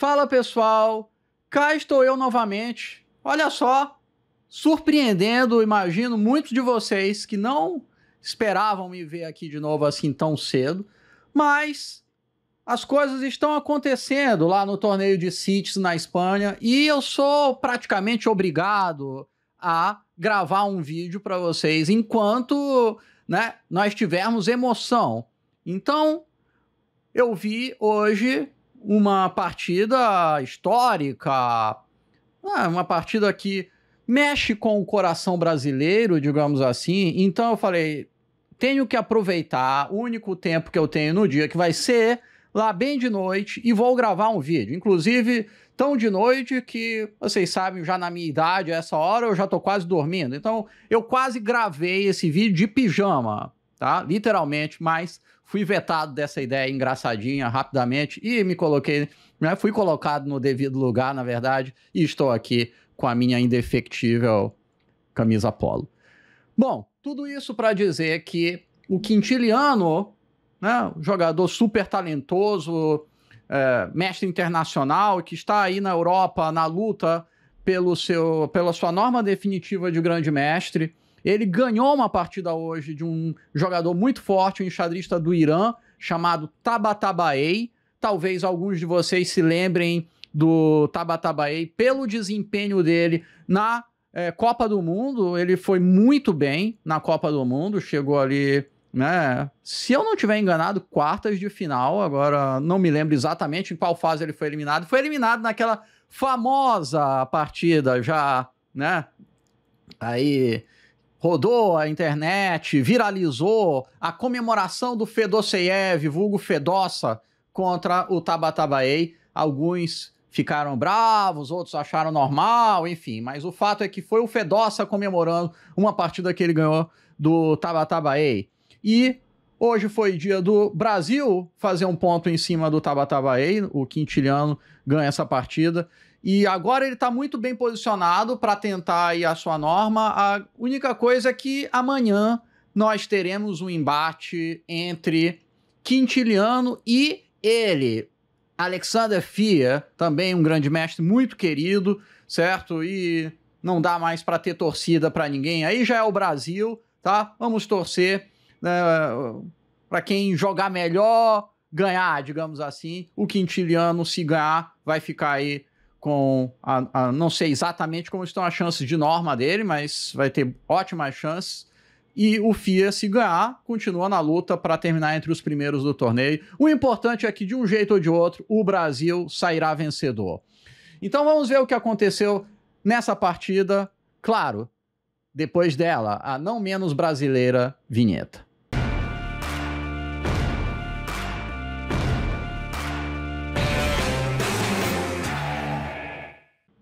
Fala pessoal, cá estou eu novamente. Olha só, surpreendendo, imagino, muitos de vocês que não esperavam me ver aqui de novo assim tão cedo, mas as coisas estão acontecendo lá no torneio de Cities na Espanha e eu sou praticamente obrigado a gravar um vídeo para vocês enquanto né, nós tivermos emoção. Então, eu vi hoje uma partida histórica, né, uma partida que mexe com o coração brasileiro, digamos assim. Então eu falei, tenho que aproveitar o único tempo que eu tenho no dia, que vai ser lá bem de noite, e vou gravar um vídeo. Inclusive, tão de noite que vocês sabem, já na minha idade, a essa hora eu já tô quase dormindo. Então eu quase gravei esse vídeo de pijama tá? Literalmente, mas fui vetado dessa ideia engraçadinha rapidamente e me coloquei, né? fui colocado no devido lugar, na verdade, e estou aqui com a minha indefectível camisa polo. Bom, tudo isso para dizer que o Quintiliano, né, jogador super talentoso, é, mestre internacional, que está aí na Europa na luta pelo seu, pela sua norma definitiva de grande mestre, ele ganhou uma partida hoje de um jogador muito forte, um enxadrista do Irã, chamado Tabatabaei. Talvez alguns de vocês se lembrem do Tabatabaei pelo desempenho dele na é, Copa do Mundo. Ele foi muito bem na Copa do Mundo, chegou ali, né? Se eu não tiver enganado, quartas de final. Agora não me lembro exatamente em qual fase ele foi eliminado. Foi eliminado naquela famosa partida já, né? Aí rodou a internet, viralizou a comemoração do Fedoseyev, vulgo Fedossa, contra o Tabatabaei. Alguns ficaram bravos, outros acharam normal, enfim. Mas o fato é que foi o Fedossa comemorando uma partida que ele ganhou do Tabatabaei. E hoje foi dia do Brasil fazer um ponto em cima do Tabatabaei. O Quintiliano ganha essa partida. E agora ele está muito bem posicionado para tentar aí a sua norma. A única coisa é que amanhã nós teremos um embate entre Quintiliano e ele, Alexander Fia, também um grande mestre muito querido, certo? E não dá mais para ter torcida para ninguém. Aí já é o Brasil, tá? Vamos torcer né, para quem jogar melhor, ganhar, digamos assim. O Quintiliano, se ganhar, vai ficar aí com a, a, não sei exatamente como estão as chances de norma dele, mas vai ter ótimas chances. E o FIA, se ganhar, continua na luta para terminar entre os primeiros do torneio. O importante é que, de um jeito ou de outro, o Brasil sairá vencedor. Então vamos ver o que aconteceu nessa partida. Claro, depois dela, a não menos brasileira vinheta.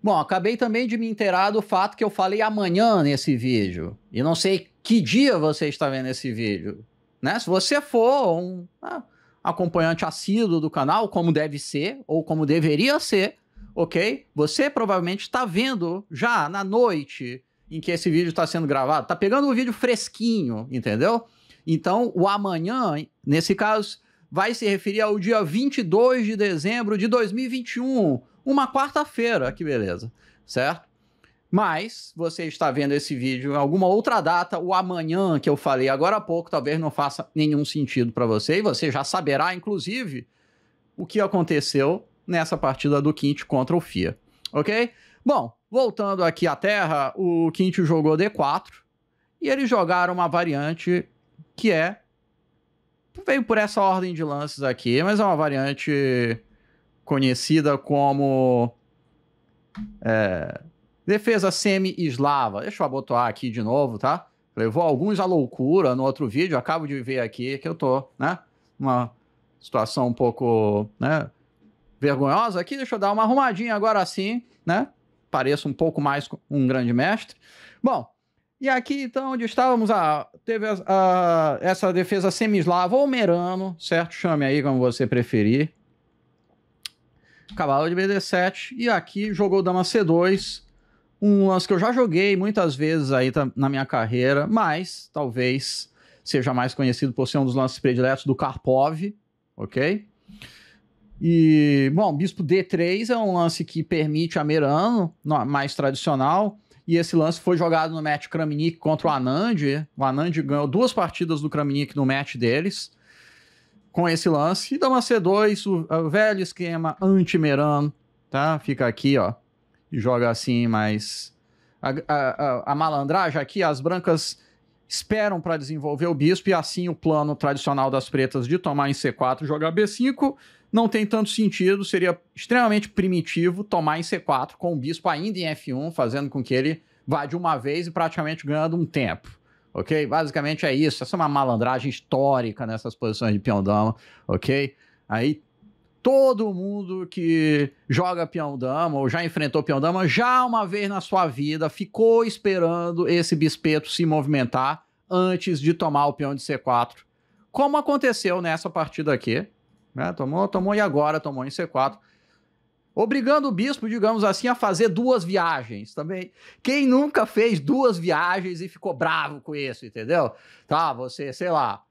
Bom, acabei também de me inteirar do fato que eu falei amanhã nesse vídeo. E não sei que dia você está vendo esse vídeo. Né? Se você for um né, acompanhante assíduo do canal, como deve ser, ou como deveria ser, ok? Você provavelmente está vendo já na noite em que esse vídeo está sendo gravado. Está pegando o um vídeo fresquinho, entendeu? Então, o amanhã, nesse caso, vai se referir ao dia 22 de dezembro de 2021 uma quarta-feira. Que beleza, certo? Mas você está vendo esse vídeo em alguma outra data, o amanhã que eu falei agora há pouco, talvez não faça nenhum sentido para você e você já saberá, inclusive, o que aconteceu nessa partida do Quinte contra o FIA, ok? Bom, voltando aqui à Terra, o Quinte jogou D4 e eles jogaram uma variante que é veio por essa ordem de lances aqui, mas é uma variante conhecida como é, defesa semi-eslava. Deixa eu abotoar aqui de novo, tá? Levou alguns à loucura no outro vídeo, acabo de ver aqui que eu tô, né? Uma situação um pouco, né? Vergonhosa aqui, deixa eu dar uma arrumadinha agora assim, né? Pareço um pouco mais um grande mestre. Bom, e aqui, então, onde estávamos, a, teve a, a, essa defesa semi-eslava ou merano, certo? Chame aí como você preferir, cavalo de BD7. E aqui jogou dama C2, um lance que eu já joguei muitas vezes aí na minha carreira, mas talvez seja mais conhecido por ser um dos lances prediletos do Karpov, ok? E, bom, bispo D3 é um lance que permite a Merano, mais tradicional, e esse lance foi jogado no match Kramnik contra o Anand. O Anand ganhou duas partidas do Kramnik no match deles com esse lance. E dama C2, o, velho esquema anti-Meran, tá? Fica aqui, ó. E joga assim, mas. A, a, a, malandragem aqui, as brancas esperam para desenvolver o bispo e assim o plano tradicional das pretas de tomar em C4 e jogar B5 não tem tanto sentido, seria extremamente primitivo tomar em C4 com o bispo ainda em F1, fazendo com que ele vá de uma vez e praticamente ganhando um tempo ok? Basicamente é isso. Essa é uma malandragem histórica nessas posições de peão dama, ok? Aí todo mundo que joga peão dama ou já enfrentou peão dama já uma vez na sua vida ficou esperando esse bispeto se movimentar antes de tomar o peão de C4. Como aconteceu nessa partida aqui, né? Tomou, tomou e agora tomou em C4 obrigando o bispo, digamos assim, a fazer duas viagens também. Quem nunca fez duas viagens e ficou bravo com isso, entendeu? Tá, você, sei lá,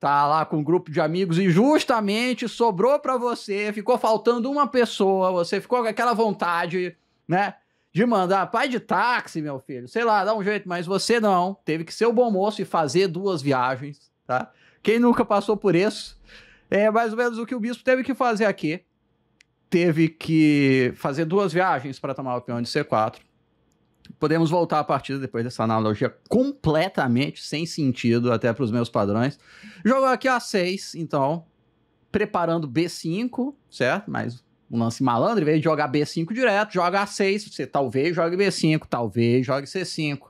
tá lá com um grupo de amigos e justamente sobrou para você, ficou faltando uma pessoa, você ficou com aquela vontade, né? De mandar, pai de táxi, meu filho, sei lá, dá um jeito, mas você não, teve que ser o bom moço e fazer duas viagens, tá? Quem nunca passou por isso? É mais ou menos o que o bispo teve que fazer aqui teve que fazer duas viagens para tomar o peão de C4. Podemos voltar a partida depois dessa analogia completamente sem sentido, até para os meus padrões. Jogou aqui A6, então, preparando B5, certo? Mas um lance malandro, em vez de jogar B5 direto, joga A6, você talvez jogue B5, talvez jogue C5.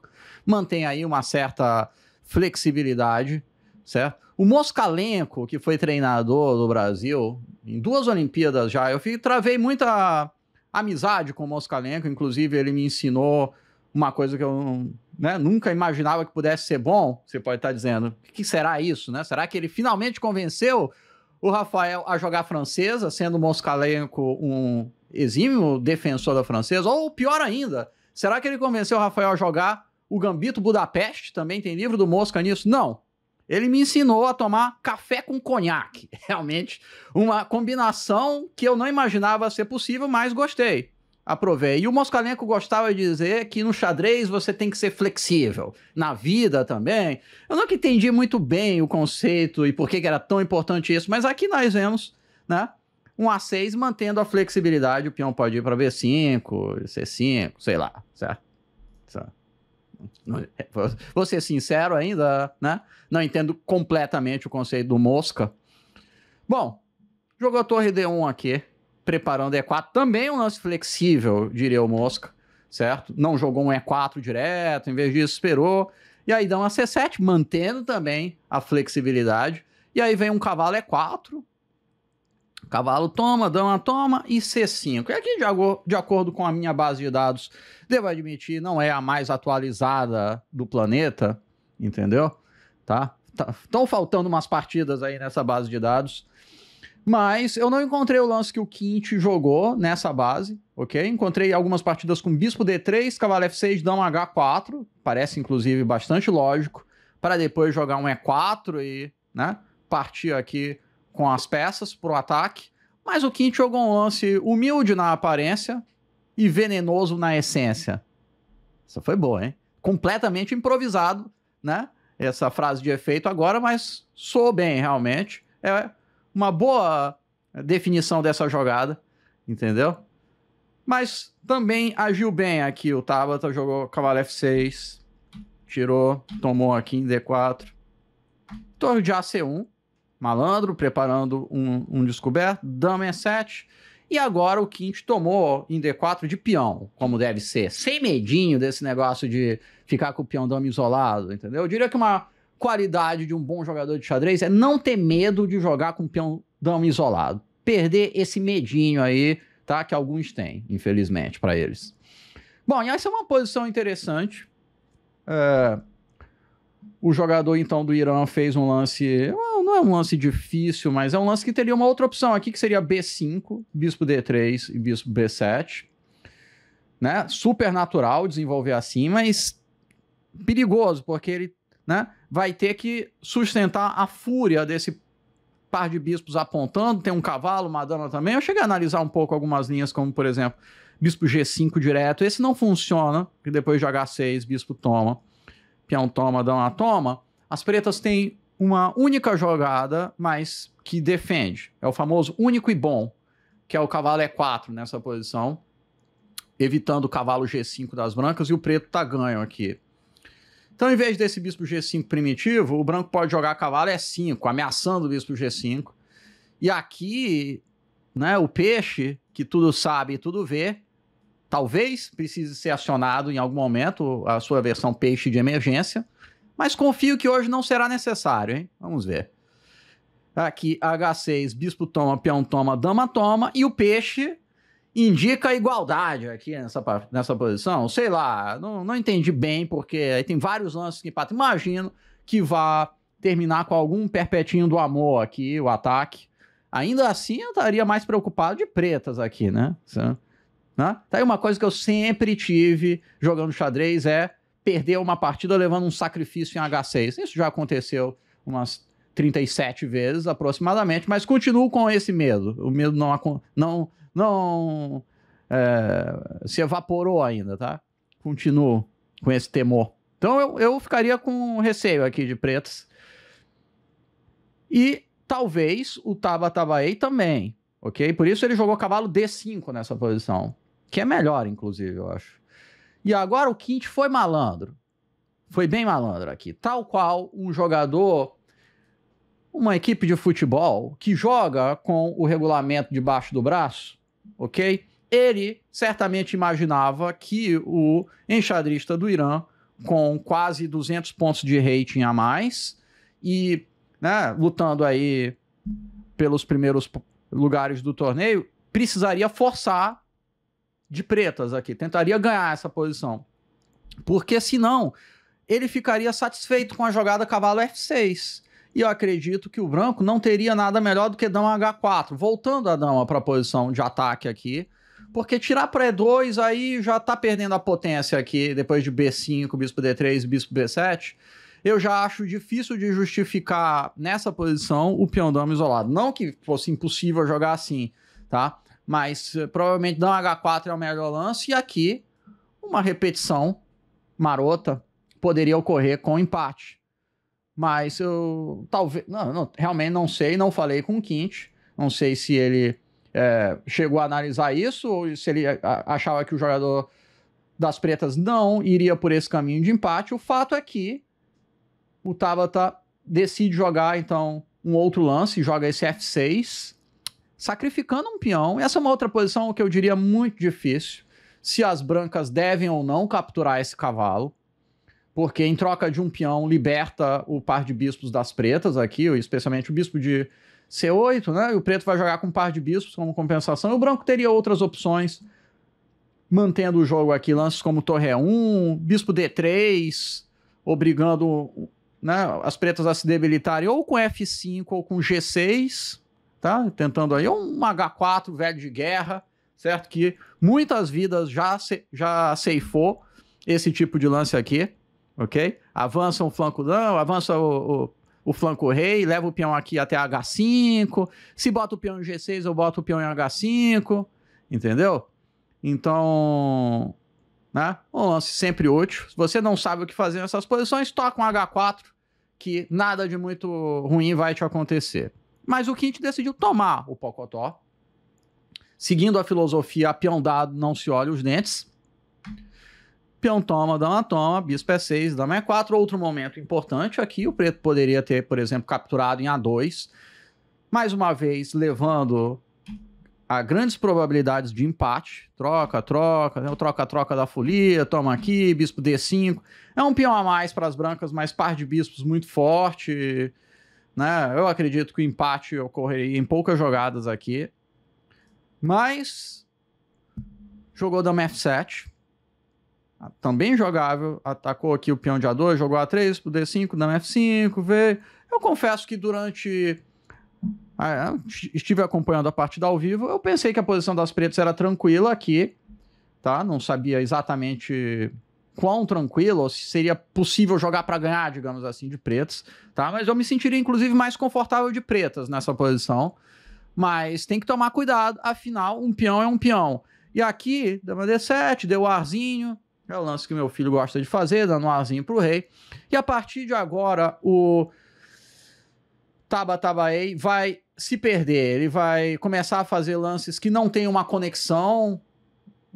Mantém aí uma certa flexibilidade, certo? O Moscalenco, que foi treinador do Brasil em duas Olimpíadas já, eu fiquei, travei muita amizade com o Moscalenco, inclusive ele me ensinou uma coisa que eu né, nunca imaginava que pudesse ser bom, você pode estar dizendo. O que será isso, né? Será que ele finalmente convenceu o Rafael a jogar francesa, sendo o Moscalenco um exímio defensor da francesa? Ou pior ainda, será que ele convenceu o Rafael a jogar o Gambito Budapeste? Também tem livro do Mosca nisso? Não. Ele me ensinou a tomar café com conhaque. Realmente, uma combinação que eu não imaginava ser possível, mas gostei. Aprovei. E o Moscalenco gostava de dizer que no xadrez você tem que ser flexível. Na vida também. Eu nunca entendi muito bem o conceito e por que era tão importante isso, mas aqui nós vemos, né? Um A6 mantendo a flexibilidade. O peão pode ir para B5, C5, sei lá, certo? certo. É, vou ser sincero ainda, né? Não entendo completamente o conceito do Mosca. Bom, jogou a torre D1 aqui, preparando E4. Também um lance flexível, diria o Mosca, certo? Não jogou um E4 direto, em vez disso esperou. E aí dá uma C7, mantendo também a flexibilidade. E aí vem um cavalo E4, Cavalo toma, dama toma e C5. E aqui, de, acordo com a minha base de dados, devo admitir, não é a mais atualizada do planeta, entendeu? Tá? Estão tá, faltando umas partidas aí nessa base de dados. Mas eu não encontrei o lance que o Quinte jogou nessa base, ok? Encontrei algumas partidas com Bispo D3, Cavalo F6, Dama H4, parece inclusive bastante lógico, para depois jogar um E4 e, né, partir aqui com as peças para o ataque, mas o Quinte jogou um lance humilde na aparência e venenoso na essência. Isso foi boa, hein? Completamente improvisado, né? Essa frase de efeito agora, mas soou bem, realmente. É uma boa definição dessa jogada, entendeu? Mas também agiu bem aqui. O Tabata jogou cavalo F6, tirou, tomou aqui em D4. Torre de AC1, malandro, preparando um, um descoberto, dama é E7. E agora o Quinte tomou em D4 de peão, como deve ser. Sem medinho desse negócio de ficar com o peão dama isolado, entendeu? Eu diria que uma qualidade de um bom jogador de xadrez é não ter medo de jogar com o peão dama isolado. Perder esse medinho aí, tá? Que alguns têm, infelizmente, para eles. Bom, e essa é uma posição interessante. É... O jogador, então, do Irã fez um lance é um lance difícil, mas é um lance que teria uma outra opção aqui, que seria B5, bispo D3 e bispo B7. Né? Super natural desenvolver assim, mas perigoso, porque ele né, vai ter que sustentar a fúria desse par de bispos apontando, tem um cavalo, uma dama também. Eu cheguei a analisar um pouco algumas linhas, como por exemplo, bispo G5 direto. Esse não funciona, e depois de H6, bispo toma, peão toma, dama toma. As pretas têm uma única jogada, mas que defende. É o famoso único e bom, que é o cavalo E4 é nessa posição, evitando o cavalo G5 das brancas e o preto tá ganho aqui. Então, em vez desse bispo G5 primitivo, o branco pode jogar cavalo E5, ameaçando o bispo G5. E aqui, né, o peixe, que tudo sabe e tudo vê, talvez precise ser acionado em algum momento, a sua versão peixe de emergência, mas confio que hoje não será necessário, hein? Vamos ver. Aqui, H6, bispo toma, peão toma, dama toma. E o peixe indica igualdade aqui nessa, nessa posição. Sei lá, não, não entendi bem, porque aí tem vários lances que empatam. Imagino que vá terminar com algum perpetinho do amor aqui, o ataque. Ainda assim, eu estaria mais preocupado de pretas aqui, né? né? Tá aí uma coisa que eu sempre tive jogando xadrez é perder uma partida levando um sacrifício em H6. Isso já aconteceu umas 37 vezes aproximadamente, mas continuo com esse medo. O medo não, não, não é, se evaporou ainda, tá? Continuo com esse temor. Então eu, eu ficaria com receio aqui de pretas. E talvez o Taba Tabaei também, ok? Por isso ele jogou cavalo D5 nessa posição, que é melhor, inclusive, eu acho. E agora o Kint foi malandro. Foi bem malandro aqui. Tal qual um jogador, uma equipe de futebol que joga com o regulamento debaixo do braço, ok? Ele certamente imaginava que o enxadrista do Irã, com quase 200 pontos de rating a mais e né, lutando aí pelos primeiros lugares do torneio, precisaria forçar de pretas aqui, tentaria ganhar essa posição. Porque senão ele ficaria satisfeito com a jogada cavalo F6. E eu acredito que o branco não teria nada melhor do que dama H4, voltando a dama para a posição de ataque aqui. Porque tirar para E2 aí já tá perdendo a potência aqui depois de B5, bispo D3, bispo B7. Eu já acho difícil de justificar nessa posição o peão dama isolado. Não que fosse impossível jogar assim, tá? Mas eh, provavelmente dar um H4 é o melhor lance. E aqui, uma repetição marota poderia ocorrer com empate. Mas eu talvez. Não, não, realmente não sei, não falei com o Quinte. Não sei se ele é, chegou a analisar isso ou se ele eh, achava que o jogador das pretas não iria por esse caminho de empate. O fato é que o Tabata decide jogar, então, um outro lance, joga esse F6 sacrificando um peão. Essa é uma outra posição que eu diria muito difícil. Se as brancas devem ou não capturar esse cavalo, porque em troca de um peão liberta o par de bispos das pretas aqui, especialmente o bispo de C8, né? E o preto vai jogar com um par de bispos como compensação, e o branco teria outras opções, mantendo o jogo aqui, lances como torre 1, bispo D3, obrigando né, as pretas a se debilitarem ou com F5 ou com G6, tá? Tentando aí um H4 velho de guerra, certo? Que muitas vidas já, se, já ceifou esse tipo de lance aqui, ok? Avança um flanco não, avança o, o, o, flanco rei, leva o peão aqui até H5. Se bota o peão em G6, eu boto o peão em H5, entendeu? Então, né? Um lance sempre útil. Se você não sabe o que fazer nessas posições, toca um H4, que nada de muito ruim vai te acontecer. Mas o Quinte decidiu tomar o Pocotó, seguindo a filosofia a peão dado não se olha os dentes. Peão toma, dama toma, bispo é 6, dama é 4. Outro momento importante aqui, o preto poderia ter, por exemplo, capturado em A2. Mais uma vez, levando a grandes probabilidades de empate. Troca, troca, né? troca, troca da folia, toma aqui, bispo D5. É um peão a mais para as brancas, mas par de bispos muito forte. Né? Eu acredito que o empate ocorreria em poucas jogadas aqui. Mas jogou da F7. Ah, também jogável. Atacou aqui o peão de A2, jogou A3 pro D5, dama F5, veio. Eu confesso que durante. Ah, estive acompanhando a partida ao vivo. Eu pensei que a posição das pretas era tranquila aqui, tá? Não sabia exatamente quão tranquilo seria possível jogar para ganhar, digamos assim, de pretos, tá? Mas eu me sentiria, inclusive, mais confortável de pretas nessa posição. Mas tem que tomar cuidado, afinal, um peão é um peão. E aqui, dama D7, deu arzinho, é o lance que meu filho gosta de fazer, dando um arzinho pro rei. E a partir de agora, o Tabatabaei vai se perder, ele vai começar a fazer lances que não tem uma conexão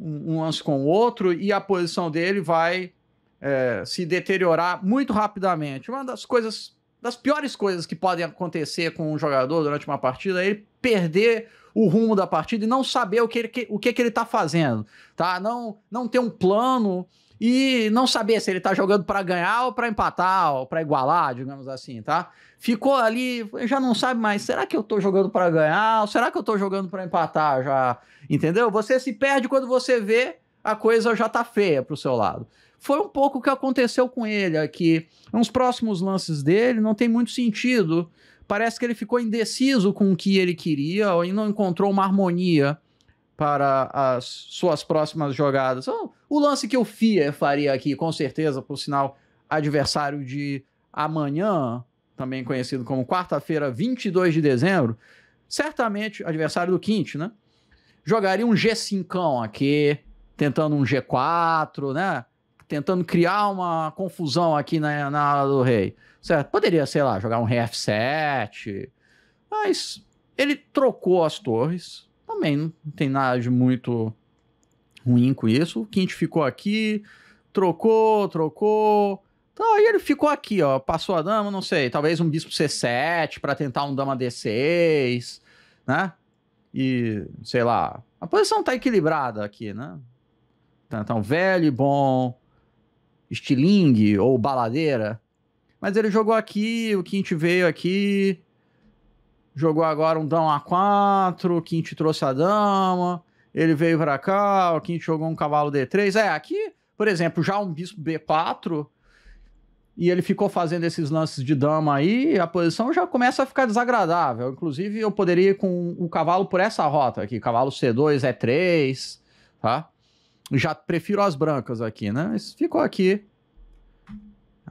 um lance com o outro e a posição dele vai é, se deteriorar muito rapidamente. Uma das coisas, das piores coisas que podem acontecer com um jogador durante uma partida é ele perder o rumo da partida e não saber o que ele, o que, que ele está fazendo, tá? Não, não ter um plano e não sabia se ele tá jogando para ganhar ou para empatar ou para igualar, digamos assim, tá? Ficou ali, já não sabe mais, será que eu tô jogando para ganhar ou será que eu tô jogando para empatar já, entendeu? Você se perde quando você vê a coisa já tá feia pro seu lado. Foi um pouco o que aconteceu com ele aqui. Uns próximos lances dele não tem muito sentido. Parece que ele ficou indeciso com o que ele queria e não encontrou uma harmonia para as suas próximas jogadas. Então, o lance que o FIA faria aqui, com certeza, por sinal, adversário de amanhã, também conhecido como quarta-feira, 22 de dezembro, certamente adversário do quinto né? Jogaria um G5 aqui, tentando um G4, né? Tentando criar uma confusão aqui na, na ala do rei, certo? Poderia, sei lá, jogar um RF7, mas ele trocou as torres, também não tem nada de muito ruim com isso. O gente ficou aqui, trocou, trocou. Então aí ele ficou aqui, ó. Passou a dama, não sei, talvez um bispo C7 para tentar um dama D6, né? E, sei lá, a posição tá equilibrada aqui, né? Então, velho e bom, estilingue ou baladeira. Mas ele jogou aqui, o gente veio aqui, jogou agora um dão A4, o Quinte trouxe a dama, ele veio para cá, o Quinte jogou um cavalo D3. É, aqui, por exemplo, já um bispo B4, e ele ficou fazendo esses lances de dama aí, a posição já começa a ficar desagradável. Inclusive, eu poderia ir com o cavalo por essa rota aqui, cavalo C2, E3, tá? Já prefiro as brancas aqui, né? Mas ficou aqui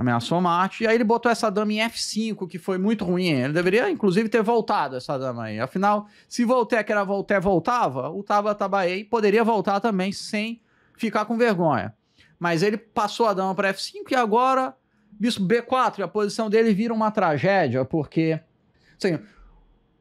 Ameaçou mate E aí ele botou essa dama em F5, que foi muito ruim. Ele deveria, inclusive, ter voltado essa dama aí. Afinal, se Voltaire era Voltaire voltava, o Taba Tabaei poderia voltar também sem ficar com vergonha. Mas ele passou a dama para F5 e agora bispo B4 e a posição dele vira uma tragédia, porque assim,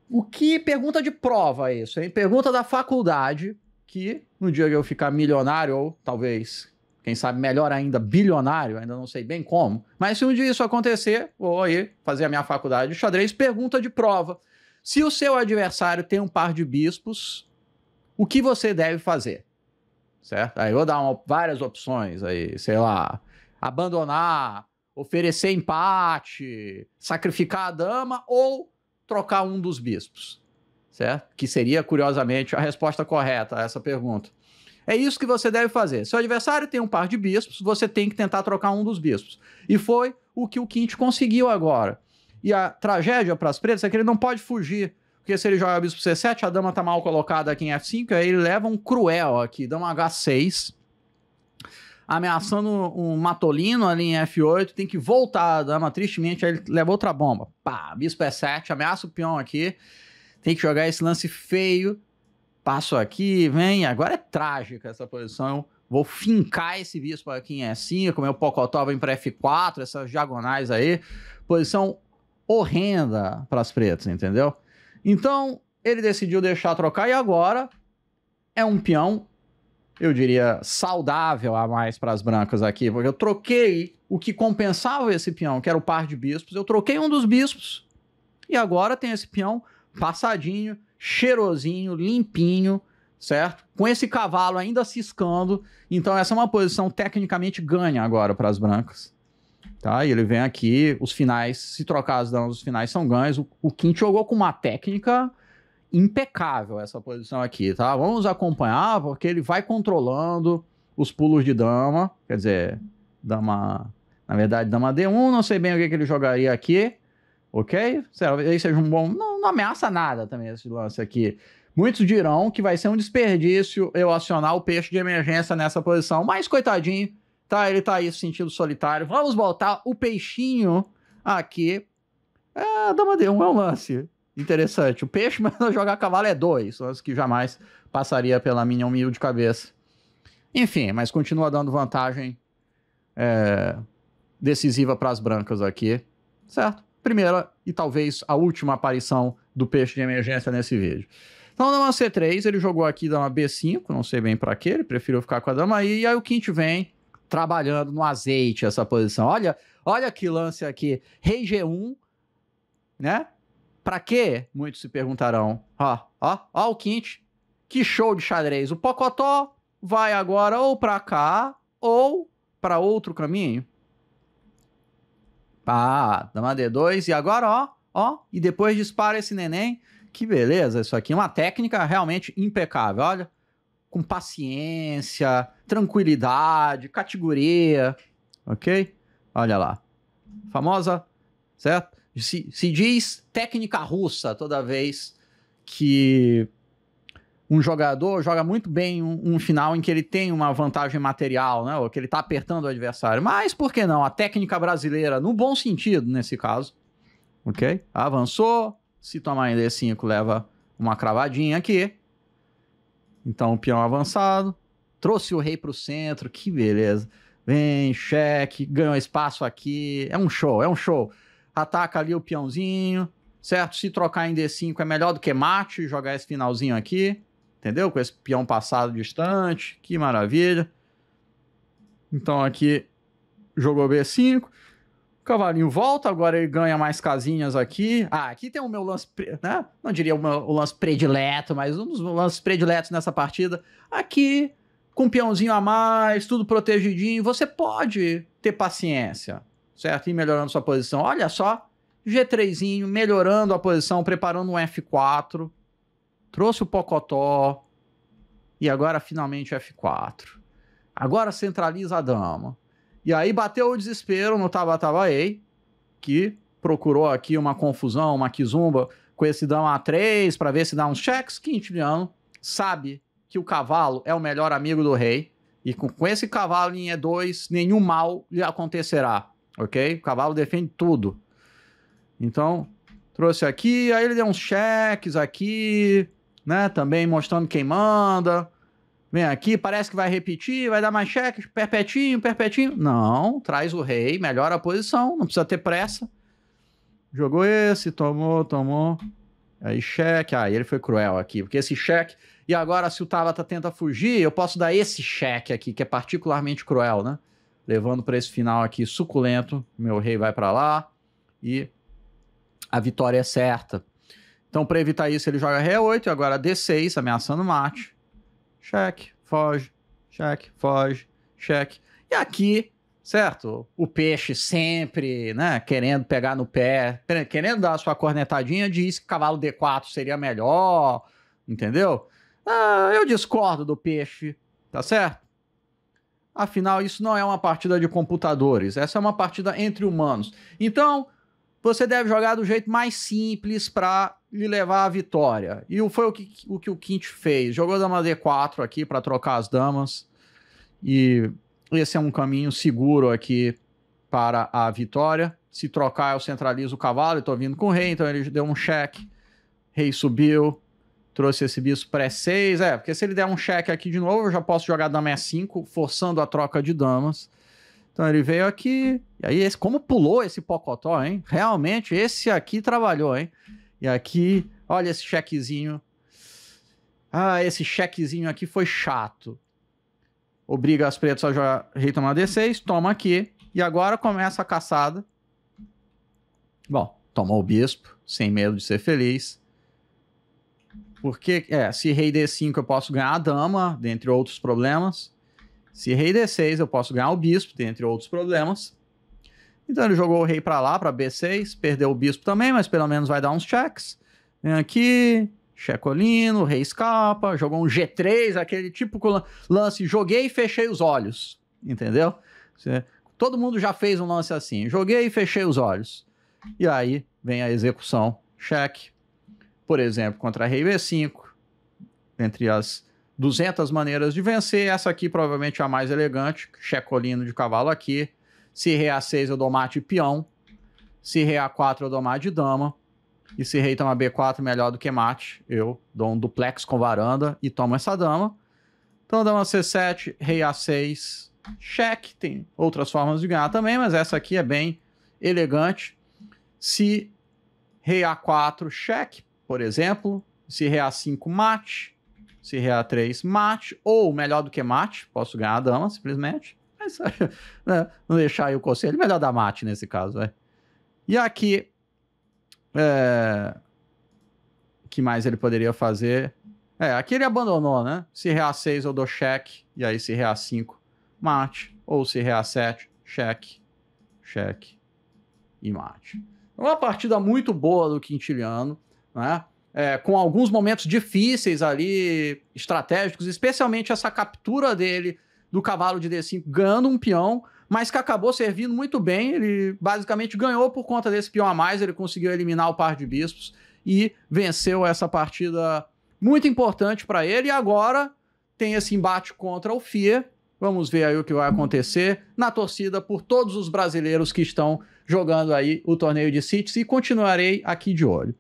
o que pergunta de prova é isso, hein? Pergunta da faculdade que no dia que eu ficar milionário ou talvez quem sabe melhor ainda, bilionário, ainda não sei bem como. Mas se um dia isso acontecer, vou aí fazer a minha faculdade de xadrez, pergunta de prova. Se o seu adversário tem um par de bispos, o que você deve fazer? Certo? Aí eu vou dar uma, várias opções aí, sei lá, abandonar, oferecer empate, sacrificar a dama ou trocar um dos bispos, certo? Que seria, curiosamente, a resposta correta a essa pergunta. É isso que você deve fazer. Seu adversário tem um par de bispos, você tem que tentar trocar um dos bispos. E foi o que o Quinte conseguiu agora. E a tragédia para as pretas é que ele não pode fugir. Porque se ele joga bispo C7, a dama tá mal colocada aqui em F5, aí ele leva um cruel aqui, dama H6 ameaçando um matolino ali em F8, tem que voltar a dama, tristemente, aí ele leva outra bomba. Pá, bispo é E7, ameaça o peão aqui, tem que jogar esse lance feio passo aqui, vem, agora é trágica essa posição. vou fincar esse bispo aqui em E5, o Pocotó vem para F4, essas diagonais aí. Posição horrenda para as pretas, entendeu? Então, ele decidiu deixar trocar e agora é um peão, eu diria, saudável a mais para as brancas aqui, porque eu troquei o que compensava esse peão, que era o par de bispos, eu troquei um dos bispos e agora tem esse peão passadinho cheirosinho, limpinho, certo? Com esse cavalo ainda ciscando. Então, essa é uma posição tecnicamente ganha agora para as brancas. Tá? E ele vem aqui, os finais, se trocar as damas, os finais são ganhos. O, o jogou com uma técnica impecável essa posição aqui, tá? Vamos acompanhar, porque ele vai controlando os pulos de dama, quer dizer, dama, na verdade, dama D1, não sei bem o que, que ele jogaria aqui, ok? Será que seja um bom... Não, não, ameaça nada também esse lance aqui. Muitos dirão que vai ser um desperdício eu acionar o peixe de emergência nessa posição, mas coitadinho, tá? Ele tá aí sentindo solitário. Vamos voltar o peixinho aqui. É, dama D1 um é um lance interessante. O peixe, mas jogar cavalo é dois, lance que jamais passaria pela minha humilde cabeça. Enfim, mas continua dando vantagem é, decisiva para as brancas aqui, certo? primeira e talvez a última aparição do peixe de emergência nesse vídeo. Então, dama C3, ele jogou aqui dama B5, não sei bem para quê, ele preferiu ficar com a dama aí, e aí o quinte vem trabalhando no azeite essa posição. Olha, olha que lance aqui, rei G1, né? Para quê? Muitos se perguntarão. Ó, ó, ó o quinte, que show de xadrez. O Pocotó vai agora ou para cá ou para outro caminho. Pá, dama D2. E agora, ó, ó. E depois dispara esse neném. Que beleza, isso aqui. É uma técnica realmente impecável. Olha, com paciência, tranquilidade, categoria. Ok? Olha lá. Famosa, certo? Se, se diz técnica russa toda vez que um jogador joga muito bem um, um, final em que ele tem uma vantagem material, né? Ou que ele tá apertando o adversário. Mas por que não? A técnica brasileira, no bom sentido, nesse caso. Ok? Avançou. Se tomar em D5, leva uma cravadinha aqui. Então, o peão avançado. Trouxe o rei pro centro. Que beleza. Vem, cheque. Ganhou espaço aqui. É um show, é um show. Ataca ali o peãozinho. Certo? Se trocar em D5 é melhor do que mate, jogar esse finalzinho aqui entendeu? Com esse peão passado distante, que maravilha. Então aqui jogou B5. cavalinho volta, agora ele ganha mais casinhas aqui. Ah, aqui tem o meu lance, né? Não diria o, meu, o lance predileto, mas um dos lances prediletos nessa partida. Aqui, com um peãozinho a mais, tudo protegidinho, você pode ter paciência, certo? E melhorando sua posição. Olha só, G3zinho, melhorando a posição, preparando um F4 trouxe o Pocotó e agora finalmente o F4. Agora centraliza a dama. E aí bateu o desespero no Tabatabaei, que procurou aqui uma confusão, uma quizumba com esse dama A3 para ver se dá uns cheques. Quintiliano sabe que o cavalo é o melhor amigo do rei e com, com esse cavalo em E2 nenhum mal lhe acontecerá, ok? O cavalo defende tudo. Então, trouxe aqui, aí ele deu uns cheques aqui, né? Também mostrando quem manda. Vem aqui, parece que vai repetir, vai dar mais cheques, perpetinho, perpetinho. Não, traz o rei, melhora a posição, não precisa ter pressa. Jogou esse, tomou, tomou. Aí cheque, aí ah, ele foi cruel aqui, porque esse cheque. E agora, se o Tabata tenta fugir, eu posso dar esse cheque aqui, que é particularmente cruel, né? Levando para esse final aqui suculento. Meu rei vai para lá e a vitória é certa. Então, para evitar isso, ele joga ré 8 e agora D6, ameaçando mate. Cheque, foge, cheque, foge, cheque. E aqui, certo? O peixe sempre, né, querendo pegar no pé, querendo dar a sua cornetadinha, diz que cavalo D4 seria melhor, entendeu? Ah, eu discordo do peixe, tá certo? Afinal, isso não é uma partida de computadores, essa é uma partida entre humanos. Então, você deve jogar do jeito mais simples para lhe levar à vitória. E foi o que o, que o Quint fez. Jogou dama D4 aqui para trocar as damas. E esse é um caminho seguro aqui para a vitória. Se trocar, eu centralizo o cavalo, estou vindo com o rei, então ele deu um cheque. Rei subiu, trouxe esse bispo para E6. É, porque se ele der um cheque aqui de novo, eu já posso jogar dama E5, é forçando a troca de damas. Então ele veio aqui. E aí, esse, como pulou esse pocotó, hein? Realmente, esse aqui trabalhou, hein? E aqui, olha esse chequezinho. Ah, esse chequezinho aqui foi chato. Obriga as pretas a jogar rei tomar D6, toma aqui. E agora começa a caçada. Bom, toma o bispo, sem medo de ser feliz. Porque, é, se rei D5 eu posso ganhar a dama, dentre outros problemas. Se rei D6 eu posso ganhar o bispo, dentre outros problemas. Então ele jogou o rei para lá, para B6, perdeu o bispo também, mas pelo menos vai dar uns checks. Vem aqui, checolino, rei escapa, jogou um G3, aquele tipo lance, joguei e fechei os olhos, entendeu? todo mundo já fez um lance assim, joguei e fechei os olhos. E aí vem a execução, cheque, por exemplo, contra rei B5, entre as 200 maneiras de vencer, essa aqui provavelmente é a mais elegante, checolino de cavalo aqui, se rei A6 eu dou mate peão. Se rei A4 eu dou mate de dama. E se rei toma B4 melhor do que mate, eu dou um duplex com varanda e tomo essa dama. Então dama C7, rei A6, cheque. Tem outras formas de ganhar também, mas essa aqui é bem elegante. Se rei A4, cheque, por exemplo. Se rei A5, mate. Se rei A3, mate. Ou melhor do que mate, posso ganhar a dama, simplesmente mas né, não deixar aí o conselho, melhor dar mate nesse caso, é E aqui, é, que mais ele poderia fazer? É, aqui ele abandonou, né? Se rea 6 eu dou cheque, e aí se rea 5, mate. Ou se rea 7, cheque, cheque e mate. É uma partida muito boa do Quintiliano, né? É, com alguns momentos difíceis ali, estratégicos, especialmente essa captura dele do cavalo de D5 ganhando um peão, mas que acabou servindo muito bem. Ele basicamente ganhou por conta desse peão a mais, ele conseguiu eliminar o par de bispos e venceu essa partida muito importante para ele. E agora tem esse embate contra o FIE. Vamos ver aí o que vai acontecer na torcida por todos os brasileiros que estão jogando aí o torneio de Cities e continuarei aqui de olho.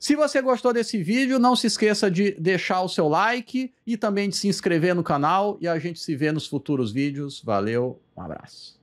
Se você gostou desse vídeo, não se esqueça de deixar o seu like e também de se inscrever no canal e a gente se vê nos futuros vídeos. Valeu, um abraço.